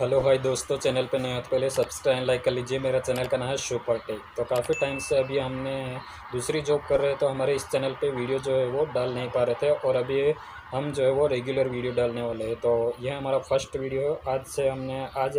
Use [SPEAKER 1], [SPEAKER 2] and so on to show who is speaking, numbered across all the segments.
[SPEAKER 1] hello भाई दोस्तों channel पे हो तो पहले सब्सक्राइब लाइक कर लीजिए मेरा चैनल का नाम है सुपर टेक तो काफ़ी टाइम से अभी हमने दूसरी जॉब कर रहे थे तो हमारे इस चैनल पे वीडियो जो है वो डाल नहीं पा रहे थे और अभी हम जो है वो रेगुलर वीडियो डालने वाले हैं तो यह हमारा फर्स्ट वीडियो है आज से हमने आज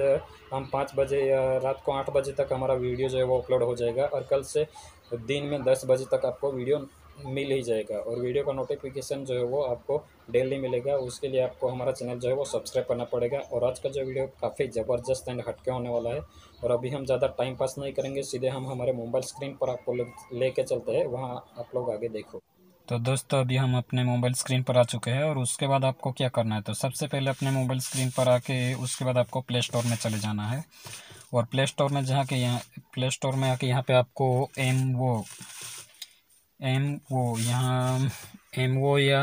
[SPEAKER 1] हम पाँच बजे या रात को आठ बजे तक हमारा वीडियो जो है वो अपलोड हो जाएगा और कल से दिन में दस बजे तक आपको वीडियो मिल ही जाएगा और वीडियो का नोटिफिकेशन जो है वो आपको डेली मिलेगा उसके लिए आपको हमारा चैनल जो है वो सब्सक्राइब करना पड़ेगा और आज का जो वीडियो काफ़ी ज़बरदस्त एंड हटके होने वाला है और अभी हम ज़्यादा टाइम पास नहीं करेंगे सीधे हम हमारे मोबाइल स्क्रीन पर आपको ले कर चलते हैं वहाँ आप लोग आगे देखो तो दोस्तों अभी हम अपने मोबाइल स्क्रीन पर आ चुके हैं और उसके बाद आपको क्या करना है तो सबसे पहले अपने मोबाइल स्क्रीन पर आके उसके बाद आपको प्ले स्टोर में चले जाना है और प्ले स्टोर में जहाँ के यहाँ प्ले स्टोर में आके यहाँ पे आपको एम वो एम ओ यहाँ एम ओ या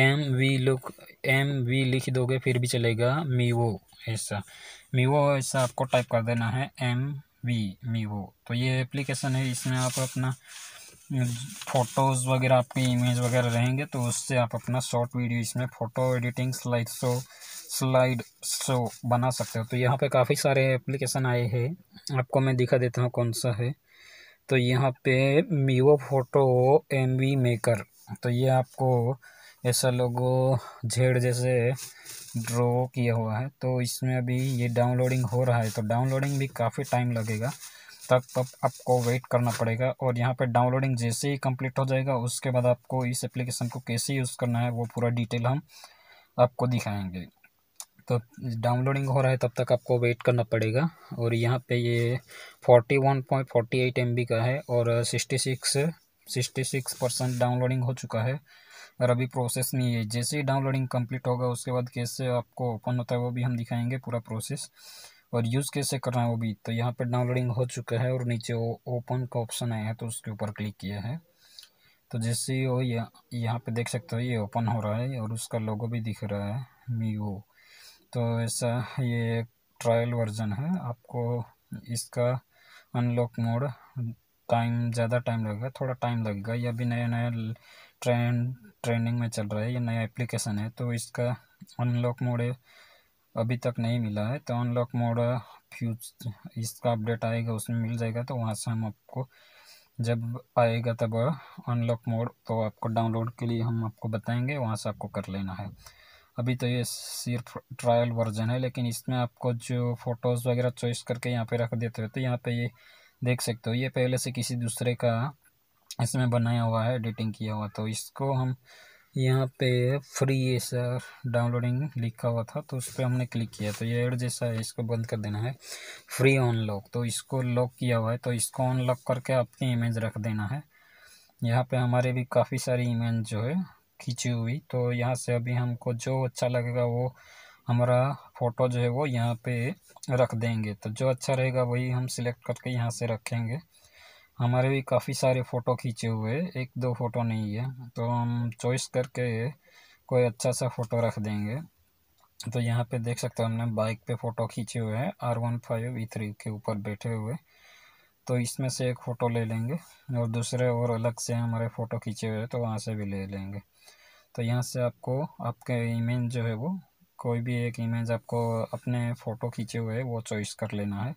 [SPEAKER 1] M V look M V लिख दोगे फिर भी चलेगा मीवो ऐसा मीवो ऐसा आपको टाइप कर देना है एम वी मीवो तो ये एप्लीकेशन है इसमें आप अपना फ़ोटोज़ वगैरह आपके इमेज वगैरह रहेंगे तो उससे आप अपना शॉर्ट वीडियो इसमें photo editing slide show slide show बना सकते हो तो यहाँ पे काफ़ी सारे एप्लीकेशन आए हैं आपको मैं दिखा देता हूँ कौन सा है तो यहाँ पे मीवो फोटो एम वी मेकर तो ये आपको ऐसा लोगो झेड़ जैसे ड्रॉ किया हुआ है तो इसमें अभी ये डाउनलोडिंग हो रहा है तो डाउनलोडिंग भी काफ़ी टाइम लगेगा तब तब आपको वेट करना पड़ेगा और यहाँ पे डाउनलोडिंग जैसे ही कंप्लीट हो जाएगा उसके बाद आपको इस एप्लीकेशन को कैसे यूज़ करना है वो पूरा डिटेल हम आपको दिखाएंगे तो डाउनलोडिंग हो रहा है तब तक आपको वेट करना पड़ेगा और यहाँ पे ये forty one point forty eight M B का है और sixty six sixty six percent downloading हो चुका है और अभी प्रोसेस नहीं है जैसे ही डाउनलोडिंग कंप्लीट होगा उसके बाद कैसे आपको ओपन होता है वो भी हम दिखाएंगे पूरा प्रोसेस और यूज़ कैसे करना है वो भी तो यहाँ पर डाउनलोडिंग हो चुका है और नीचे ओपन का ऑप्शन आया है तो उसके ऊपर क्लिक किया है तो जैसे ही वो यहाँ पर देख सकते हो ये ओपन हो रहा है और उसका लोगो भी दिख रहा है मी तो ऐसा ये ट्रायल वर्जन है आपको इसका अनलॉक मोड टाइम ज़्यादा टाइम लगेगा थोड़ा टाइम लगेगा ये अभी नया नया ट्रेंड ट्रेंडिंग में चल रहा है ये नया एप्लीकेशन है तो इसका अनलॉक मोड अभी तक नहीं मिला है तो अनलॉक मोड फ्यूज इसका अपडेट आएगा उसमें मिल जाएगा तो वहाँ से हम आपको जब आएगा तब अनलॉक मोड तो आपको डाउनलोड के लिए हम आपको बताएंगे वहाँ से आपको कर लेना है अभी तो ये सिर्फ ट्रायल वर्जन है लेकिन इसमें आपको जो फ़ोटोज़ वगैरह चॉइस करके यहाँ पे रख देते हो तो यहाँ पे ये देख सकते हो ये पहले से किसी दूसरे का इसमें बनाया हुआ है एडिटिंग किया हुआ तो इसको हम यहाँ पे फ्री ऐसा डाउनलोडिंग लिखा हुआ था तो उस पर हमने क्लिक किया तो ये एड जैसा है इसको बंद कर देना है फ्री ऑन लॉक तो इसको लॉक किया हुआ है तो इसको ऑन लॉक करके आपकी इमेज रख देना है यहाँ पे हमारे भी काफ़ी सारी इमेज जो है खींची हुई तो यहाँ से अभी हमको जो अच्छा लगेगा वो हमारा फ़ोटो जो है वो यहाँ पे रख देंगे तो जो अच्छा रहेगा वही हम सिलेक्ट करके यहाँ से रखेंगे हमारे भी काफ़ी सारे फ़ोटो खींचे हुए एक दो फ़ोटो नहीं है तो हम चॉइस करके कोई अच्छा सा फ़ोटो रख देंगे तो यहाँ पे देख सकते हो हमने बाइक पे फ़ोटो खींचे हुए हैं R one five E three के ऊपर बैठे हुए तो इसमें से एक फ़ोटो ले लेंगे और दूसरे और अलग से हमारे फ़ोटो खींचे हुए हैं तो वहाँ से भी ले लेंगे तो यहाँ से आपको आपके इमेज जो है वो कोई भी एक इमेज आपको अपने फ़ोटो खींचे हुए वो चॉइस कर लेना है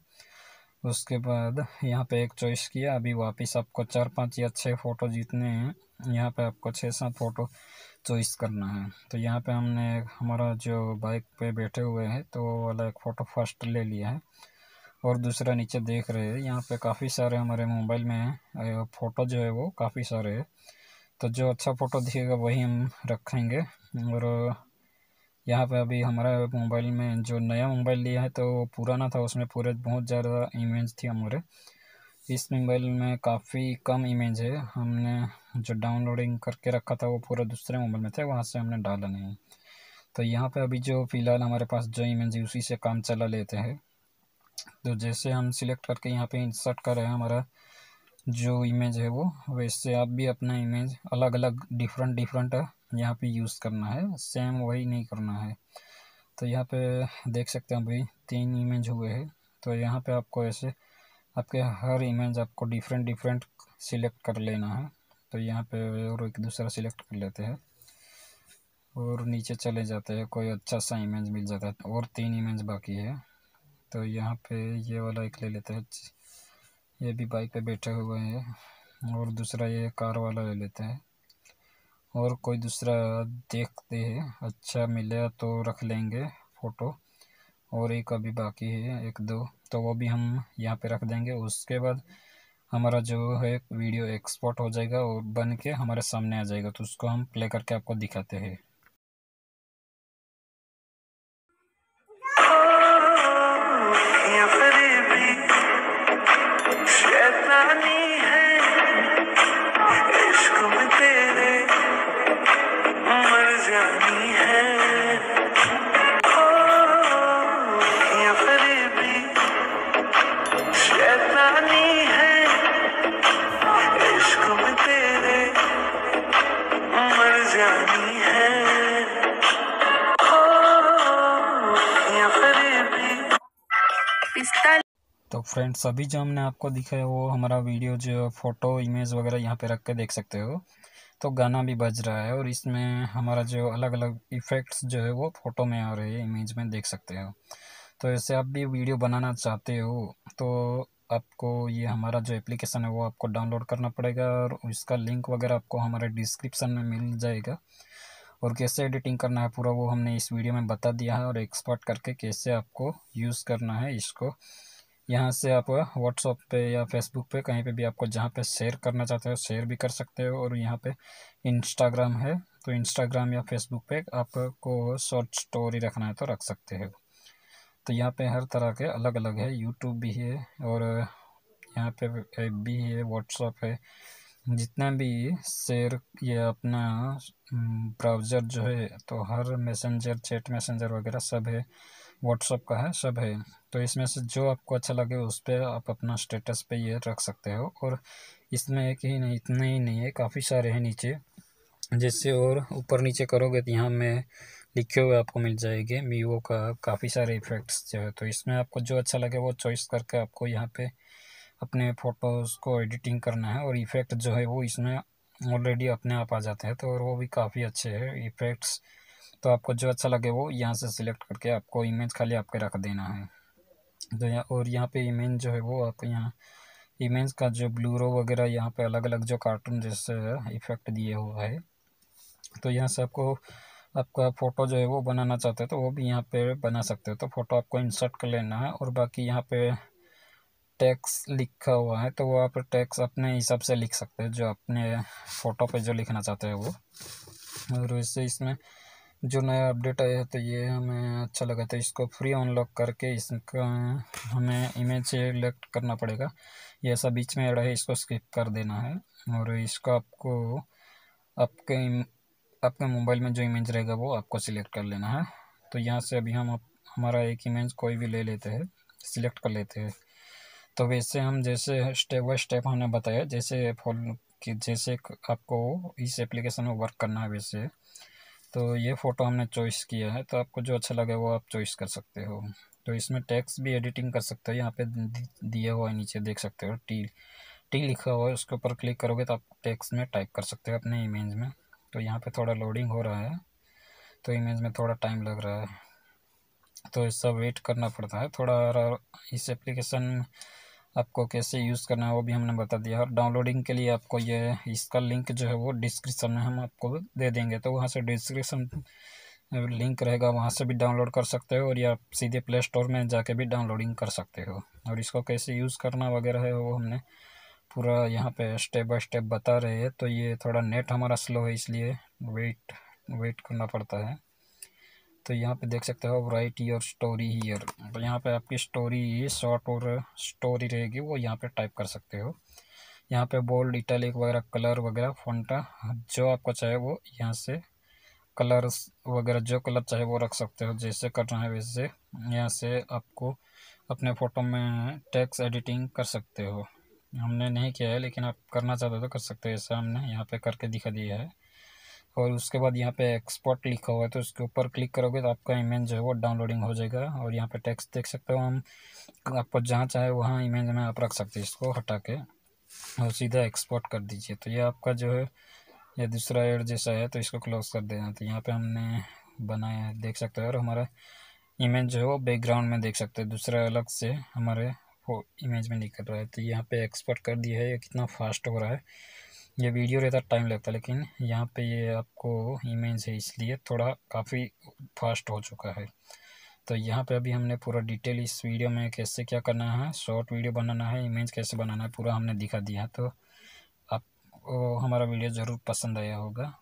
[SPEAKER 1] उसके बाद यहाँ पे एक चॉइस किया अभी वापस आपको चार पांच या छः फ़ोटो जीतने हैं यहाँ पे आपको छः सात फ़ोटो चॉइस करना है तो यहाँ पे हमने हमारा जो बाइक पे बैठे हुए हैं तो वो वाला एक फ़ोटो फर्स्ट ले लिया है और दूसरा नीचे देख रहे हैं यहाँ पे काफ़ी सारे हमारे मोबाइल में फ़ोटो जो है वो काफ़ी सारे है तो जो अच्छा फ़ोटो दिखेगा वही हम रखेंगे और यहाँ पे अभी हमारा मोबाइल में जो नया मोबाइल लिया है तो वो पुराना था उसमें पूरे बहुत ज़्यादा इमेज थी हमारे इस मोबाइल में काफ़ी कम इमेज है हमने जो डाउनलोडिंग करके रखा था वो पूरा दूसरे मोबाइल में थे वहाँ से हमने डाला नहीं तो यहाँ पे अभी जो फ़िलहाल हमारे पास जो इमेज है उसी से काम चला लेते हैं तो जैसे हम सिलेक्ट करके यहाँ पर इंसर्ट कर रहे हैं हमारा जो इमेज है वो वैसे आप भी अपना इमेज अलग अलग डिफरेंट डिफरेंट यहाँ पे यूज़ करना है सेम वही नहीं करना है तो यहाँ पे देख सकते हैं भाई तीन इमेज हुए हैं तो यहाँ पे आपको ऐसे आपके हर इमेज आपको डिफरेंट डिफरेंट सिलेक्ट कर लेना है तो यहाँ पे और एक दूसरा सिलेक्ट कर लेते हैं और नीचे चले जाते हैं कोई अच्छा सा इमेज मिल जाता है और तीन इमेज बाकी है तो यहाँ पे ये वाला एक ले लेते हैं ये भी बाइक पे बैठे हुए हैं और दूसरा ये कार वाला ले लेते हैं और कोई दूसरा देखते हैं अच्छा मिले तो रख लेंगे फ़ोटो और एक अभी बाकी है एक दो तो वो भी हम यहाँ पे रख देंगे उसके बाद हमारा जो है वीडियो एक्सपोर्ट हो जाएगा और बन के हमारे सामने आ जाएगा तो उसको हम प्ले करके आपको दिखाते हैं तो फ्रेंड्स अभी जो हमने आपको दिखाया वो हमारा वीडियो जो फ़ोटो इमेज वगैरह यहाँ पे रख के देख सकते हो तो गाना भी बज रहा है और इसमें हमारा जो अलग अलग इफ़ेक्ट्स जो है वो फ़ोटो में आ रहे हैं इमेज में देख सकते हो तो ऐसे आप भी वीडियो बनाना चाहते हो तो आपको ये हमारा जो एप्लीकेशन है वो आपको डाउनलोड करना पड़ेगा और इसका लिंक वगैरह आपको हमारे डिस्क्रिप्शन में मिल जाएगा और कैसे एडिटिंग करना है पूरा वो हमने इस वीडियो में बता दिया है और एक्सपर्ट करके कैसे आपको यूज़ करना है इसको यहाँ से आप व्हाट्सअप पे या फेसबुक पे कहीं पे भी आपको जहाँ पे शेयर करना चाहते हो शेयर भी कर सकते हो और यहाँ पे इंस्टाग्राम है तो इंस्टाग्राम या फेसबुक पे आपको शॉर्ट स्टोरी रखना है तो रख सकते हो तो यहाँ पे हर तरह के अलग अलग है यूट्यूब भी है और यहाँ पे ऐप भी है व्हाट्सअप है जितना भी शेयर ये अपना ब्राउज़र हम्म, जो है तो हर मैसेंजर चैट मैसेंजर वगैरह सब है व्हाट्सअप का है सब है तो इसमें से जो आपको अच्छा लगे उस पर आप अपना स्टेटस पे ये रख सकते हो और इसमें एक ही नहीं इतने ही नहीं है काफ़ी सारे हैं नीचे जैसे और ऊपर नीचे करोगे तो यहाँ में लिखे हुए आपको मिल जाएंगे मीवो का काफ़ी सारे इफ़ेक्ट्स जो है तो इसमें आपको जो अच्छा लगे वो चॉइस करके आपको यहाँ पे अपने फ़ोटोज़ को एडिटिंग करना है और इफ़ेक्ट जो है वो इसमें ऑलरेडी अपने आप आ जाते हैं तो और वो भी काफ़ी अच्छे हैं इफ़ेक्ट्स तो आपको जो अच्छा लगे वो यहाँ से सिलेक्ट करके आपको इमेज खाली आपके रख देना है तो यहाँ और यहाँ पे इमेज जो है वो आप यहाँ इमेज का जो ब्लूरो वगैरह यहाँ पे अलग अलग जो कार्टून जैसे इफेक्ट दिए हुआ है तो यहाँ से आपको आपका फ़ोटो जो है वो बनाना चाहते हो तो वो भी यहाँ पे बना सकते हो तो फ़ोटो आपको इंसर्ट कर लेना है और बाकी यहाँ पे टैक्स लिखा हुआ है तो वो आप टैक्स अपने हिसाब से लिख सकते हो जो अपने फ़ोटो पे जो लिखना चाहते हो वो और वैसे इसमें जो नया अपडेट आया है तो ये हमें अच्छा लगा तो इसको फ्री अनलॉक करके इसका हमें इमेज सेलेक्ट करना पड़ेगा ये ऐसा बीच में रहे इसको स्किप कर देना है और इसको आपको आपके आपके मोबाइल में जो इमेज रहेगा वो आपको सिलेक्ट कर लेना है तो यहाँ से अभी हम हमारा एक इमेज कोई भी ले लेते हैं सिलेक्ट कर लेते हैं तो वैसे हम जैसे स्टेप बाई स्टेप हमने बताया जैसे फॉलो कि जैसे आपको इस एप्लीकेशन में वर्क करना है वैसे तो ये फ़ोटो हमने चॉइस किया है तो आपको जो अच्छा लगे वो आप चॉइस कर सकते हो तो इसमें टेक्स्ट भी एडिटिंग कर सकते हो यहाँ पे दिया हुआ है नीचे देख सकते हो टी टी लिखा हुआ है उसके ऊपर क्लिक करोगे तो आप टेक्स्ट में टाइप कर सकते हो अपने इमेज में तो यहाँ पे थोड़ा लोडिंग हो रहा है तो इमेज में थोड़ा टाइम लग रहा है तो इसका वेट करना पड़ता है थोड़ा इस एप्लीकेशन आपको कैसे यूज़ करना है वो भी हमने बता दिया और डाउनलोडिंग के लिए आपको ये इसका लिंक जो है वो डिस्क्रिप्शन में हम आपको दे देंगे तो वहाँ से डिस्क्रिप्शन लिंक रहेगा वहाँ से भी डाउनलोड कर सकते हो और या आप सीधे प्ले स्टोर में जाके भी डाउनलोडिंग कर सकते हो और इसको कैसे यूज़ करना वगैरह है वो हमने पूरा यहाँ पे स्टेप बाय स्टेप बता रहे हैं तो ये थोड़ा नेट हमारा स्लो है इसलिए वेट वेट करना पड़ता है तो यहाँ पे देख सकते हो राइट योर स्टोरी हीयर तो यहाँ पे आपकी स्टोरी शॉर्ट और स्टोरी रहेगी वो यहाँ पे टाइप कर सकते हो यहाँ पे बोल्ड इटैलिक वगैरह कलर वगैरह फंटा जो आपको चाहे वो यहाँ से कलर्स वगैरह जो कलर चाहे वो रख सकते हो जैसे करना है वैसे यहाँ से आपको अपने फ़ोटो में टेक्स एडिटिंग कर सकते हो हमने नहीं किया है लेकिन आप करना चाहते हो तो कर सकते हो ऐसा हमने यहाँ पे करके दिखा दिया है और उसके बाद यहाँ पे एक्सपोर्ट लिखा हुआ है तो उसके ऊपर क्लिक करोगे तो आपका इमेज जो है वो डाउनलोडिंग हो जाएगा और यहाँ पे टेक्स्ट देख सकते हो हम आपको जहाँ चाहे वहाँ इमेज में आप रख सकते हैं इसको हटा के और सीधा एक्सपोर्ट कर दीजिए तो ये आपका जो है ये दूसरा एड जैसा है तो इसको क्लोज कर देना तो यहाँ पर हमने बनाया है देख सकते हो और हमारा इमेज जो है वो बैकग्राउंड में देख सकते हैं दूसरा अलग से हमारे इमेज में निकल रहा है तो यहाँ पे एक्सपोर्ट कर दिया है ये कितना फास्ट हो रहा है ये वीडियो रहता टाइम लगता लेकिन यहाँ पे ये आपको इमेज है इसलिए थोड़ा काफ़ी फास्ट हो चुका है तो यहाँ पे अभी हमने पूरा डिटेल इस वीडियो में कैसे क्या करना है शॉर्ट वीडियो बनाना है इमेज कैसे बनाना है पूरा हमने दिखा दिया तो आप वो हमारा वीडियो ज़रूर पसंद आया होगा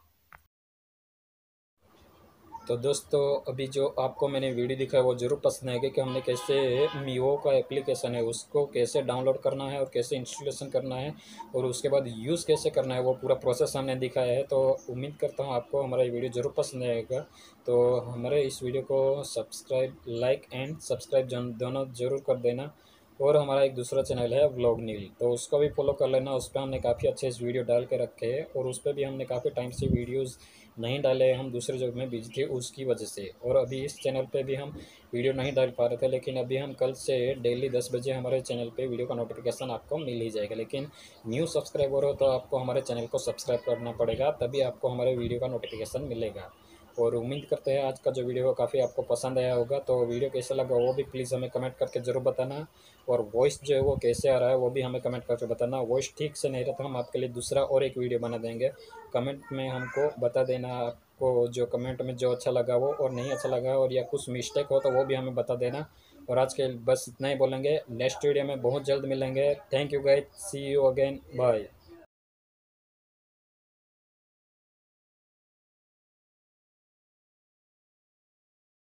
[SPEAKER 1] तो दोस्तों अभी जो आपको मैंने वीडियो दिखाया वो ज़रूर पसंद आएगा कि हमने कैसे मीओ का एप्लीकेशन है उसको कैसे डाउनलोड करना है और कैसे इंस्टॉलेशन करना है और उसके बाद यूज़ कैसे करना है वो पूरा प्रोसेस हमने दिखाया है तो उम्मीद करता हूँ आपको हमारा ये वीडियो ज़रूर पसंद आएगा तो हमारे इस वीडियो को सब्सक्राइब लाइक एंड सब्सक्राइब दोनों जरूर कर देना और हमारा एक दूसरा चैनल है व्लॉग नील तो उसको भी फॉलो कर लेना उस पर हमने काफ़ी अच्छे इस वीडियो डाल के रखे हैं और उस पर भी हमने काफ़ी टाइम से वीडियोज़ नहीं डाले हम दूसरे जगह में बिजली थे उसकी वजह से और अभी इस चैनल पे भी हम वीडियो नहीं डाल पा रहे थे लेकिन अभी हम कल से डेली दस बजे हमारे चैनल पे वीडियो का नोटिफिकेशन आपको मिल ही जाएगा लेकिन न्यू सब्सक्राइबर हो तो आपको हमारे चैनल को सब्सक्राइब करना पड़ेगा तभी आपको हमारे वीडियो का नोटिफिकेशन मिलेगा और उम्मीद करते हैं आज का जो वीडियो काफ़ी आपको पसंद आया होगा तो वीडियो कैसा लगा वो भी प्लीज़ हमें कमेंट करके ज़रूर बताना और वॉइस जो है वो कैसे आ रहा है वो भी हमें कमेंट करके बताना वॉइस ठीक से नहीं रहता हम आपके लिए दूसरा और एक वीडियो बना देंगे कमेंट में हमको बता देना आपको जो कमेंट में जो अच्छा लगा वो और नहीं अच्छा लगा और या कुछ मिस्टेक हो तो वो भी हमें बता देना और आज के बस इतना ही बोलेंगे नेक्स्ट वीडियो में बहुत जल्द मिलेंगे thank you guys see you again bye